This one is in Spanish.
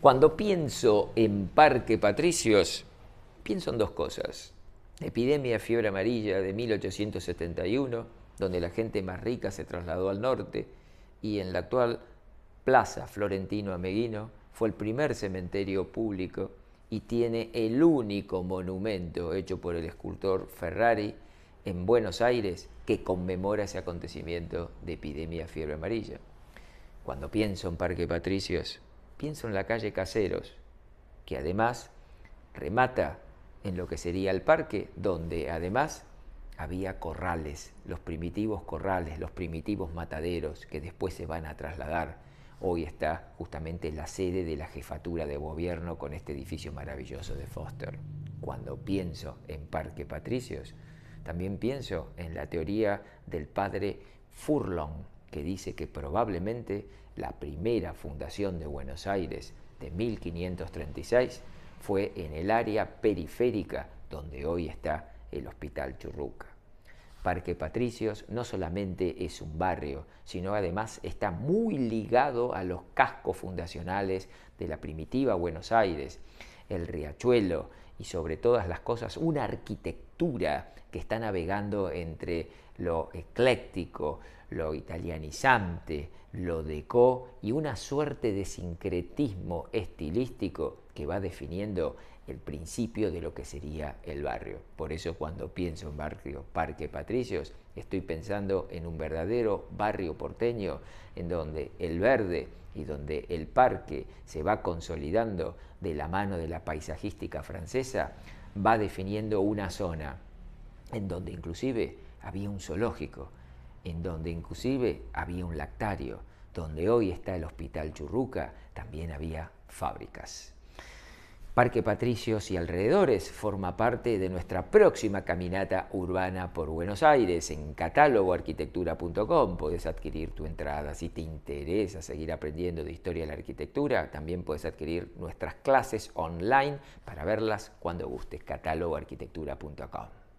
Cuando pienso en Parque Patricios, pienso en dos cosas. epidemia fiebre amarilla de 1871, donde la gente más rica se trasladó al norte, y en la actual Plaza Florentino Ameguino fue el primer cementerio público y tiene el único monumento hecho por el escultor Ferrari en Buenos Aires que conmemora ese acontecimiento de epidemia fiebre amarilla. Cuando pienso en Parque Patricios, pienso en la calle Caseros, que además remata en lo que sería el parque, donde además había corrales, los primitivos corrales, los primitivos mataderos que después se van a trasladar. Hoy está justamente la sede de la jefatura de gobierno con este edificio maravilloso de Foster. Cuando pienso en Parque Patricios, también pienso en la teoría del padre Furlong, que dice que probablemente la primera fundación de Buenos Aires de 1536 fue en el área periférica donde hoy está el Hospital Churruca. Parque Patricios no solamente es un barrio, sino además está muy ligado a los cascos fundacionales de la primitiva Buenos Aires, el Riachuelo, y sobre todas las cosas una arquitectura que está navegando entre lo ecléctico, lo italianizante, lo decó y una suerte de sincretismo estilístico que va definiendo el principio de lo que sería el barrio. Por eso cuando pienso en barrio Parque Patricios, estoy pensando en un verdadero barrio porteño, en donde el verde y donde el parque se va consolidando de la mano de la paisajística francesa, va definiendo una zona en donde inclusive había un zoológico, en donde inclusive había un lactario, donde hoy está el Hospital Churruca, también había fábricas. Parque Patricios y alrededores forma parte de nuestra próxima caminata urbana por Buenos Aires. En catálogoarquitectura.com puedes adquirir tu entrada. Si te interesa seguir aprendiendo de historia de la arquitectura, también puedes adquirir nuestras clases online para verlas cuando gustes. catálogoarquitectura.com.